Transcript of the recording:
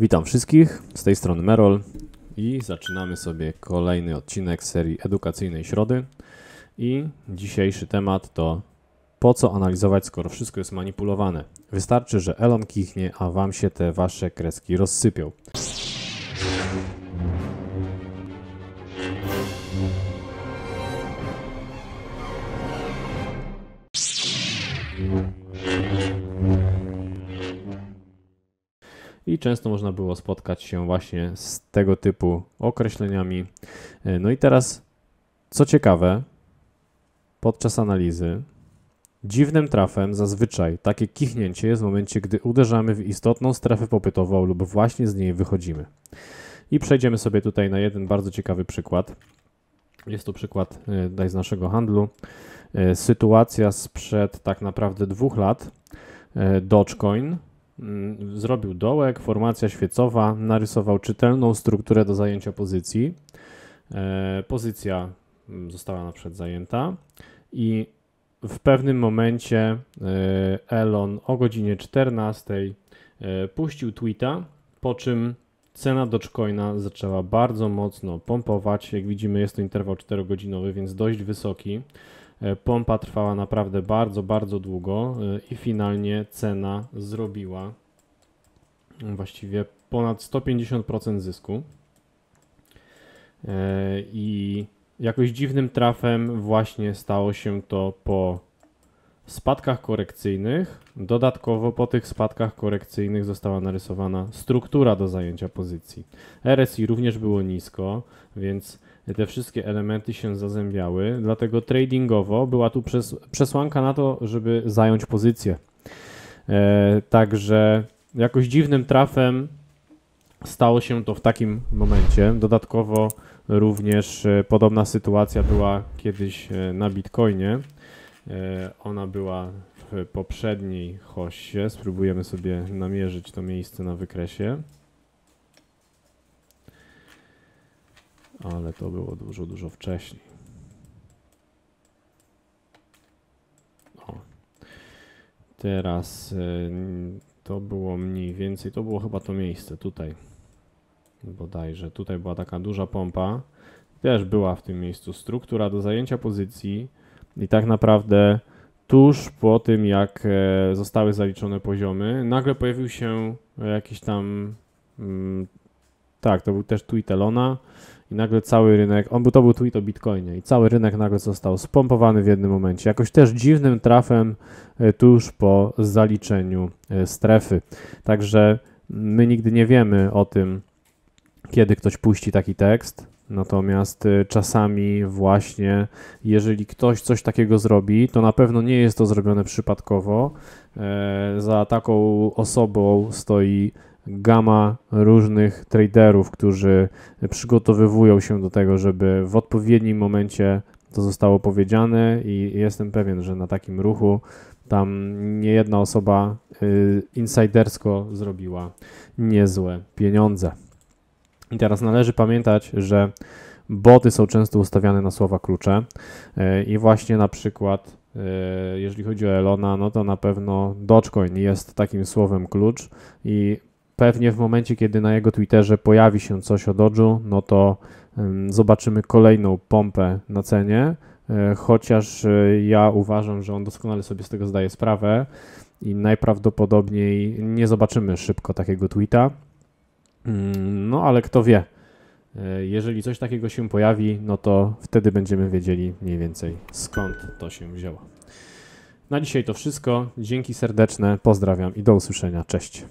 Witam wszystkich, z tej strony Merol i zaczynamy sobie kolejny odcinek serii edukacyjnej Środy. I dzisiejszy temat to po co analizować, skoro wszystko jest manipulowane? Wystarczy, że Elon kichnie, a wam się te wasze kreski rozsypią. i często można było spotkać się właśnie z tego typu określeniami. E, no i teraz, co ciekawe, podczas analizy Dziwnym trafem zazwyczaj takie kichnięcie jest w momencie, gdy uderzamy w istotną strefę popytową lub właśnie z niej wychodzimy. I przejdziemy sobie tutaj na jeden bardzo ciekawy przykład. Jest to przykład daj e, z naszego handlu. E, sytuacja sprzed tak naprawdę dwóch lat. Dogecoin Mm, zrobił dołek, formacja świecowa, narysował czytelną strukturę do zajęcia pozycji. E, pozycja mm, została na przykład zajęta i w pewnym momencie e, Elon o godzinie 14 e, puścił tweeta, po czym cena Dogecoina zaczęła bardzo mocno pompować. Jak widzimy, jest to interwał 4-godzinowy, więc dość wysoki. E, pompa trwała naprawdę bardzo, bardzo długo e, i finalnie cena zrobiła e, właściwie ponad 150% zysku. I jakoś dziwnym trafem właśnie stało się to po spadkach korekcyjnych. Dodatkowo po tych spadkach korekcyjnych została narysowana struktura do zajęcia pozycji. RSI również było nisko, więc te wszystkie elementy się zazębiały, dlatego tradingowo była tu przes przesłanka na to, żeby zająć pozycję. E, także jakoś dziwnym trafem stało się to w takim momencie. Dodatkowo również e, podobna sytuacja była kiedyś e, na Bitcoinie. E, ona była w poprzedniej hoście. Spróbujemy sobie namierzyć to miejsce na wykresie. Ale to było dużo, dużo wcześniej. O. Teraz e, to było mniej więcej, to było chyba to miejsce tutaj. Bodajże tutaj była taka duża pompa. Też była w tym miejscu struktura do zajęcia pozycji i tak naprawdę tuż po tym, jak e, zostały zaliczone poziomy, nagle pojawił się e, jakiś tam. Mm, tak, to był też tweet Elona i nagle cały rynek, on był, to był tweet o Bitcoinie i cały rynek nagle został spompowany w jednym momencie, jakoś też dziwnym trafem e, tuż po zaliczeniu strefy. Także my nigdy nie wiemy o tym, kiedy ktoś puści taki tekst, Natomiast y, czasami właśnie, jeżeli ktoś coś takiego zrobi, to na pewno nie jest to zrobione przypadkowo. E, za taką osobą stoi gama różnych traderów, którzy przygotowywują się do tego, żeby w odpowiednim momencie to zostało powiedziane i jestem pewien, że na takim ruchu tam nie jedna osoba y, insidersko zrobiła niezłe pieniądze. I teraz należy pamiętać, że boty są często ustawiane na słowa klucze e, i właśnie na przykład e, jeżeli chodzi o Elona, no to na pewno Dogecoin jest takim słowem klucz i pewnie w momencie, kiedy na jego Twitterze pojawi się coś o Doge'u, no to zobaczymy kolejną pompę na cenie, e, chociaż ja uważam, że on doskonale sobie z tego zdaje sprawę i najprawdopodobniej nie zobaczymy szybko takiego tweeta, Mm, no ale kto wie, e, jeżeli coś takiego się pojawi, no to wtedy będziemy wiedzieli mniej więcej skąd to się wzięło. Na dzisiaj to wszystko. Dzięki serdeczne, pozdrawiam i do usłyszenia. Cześć.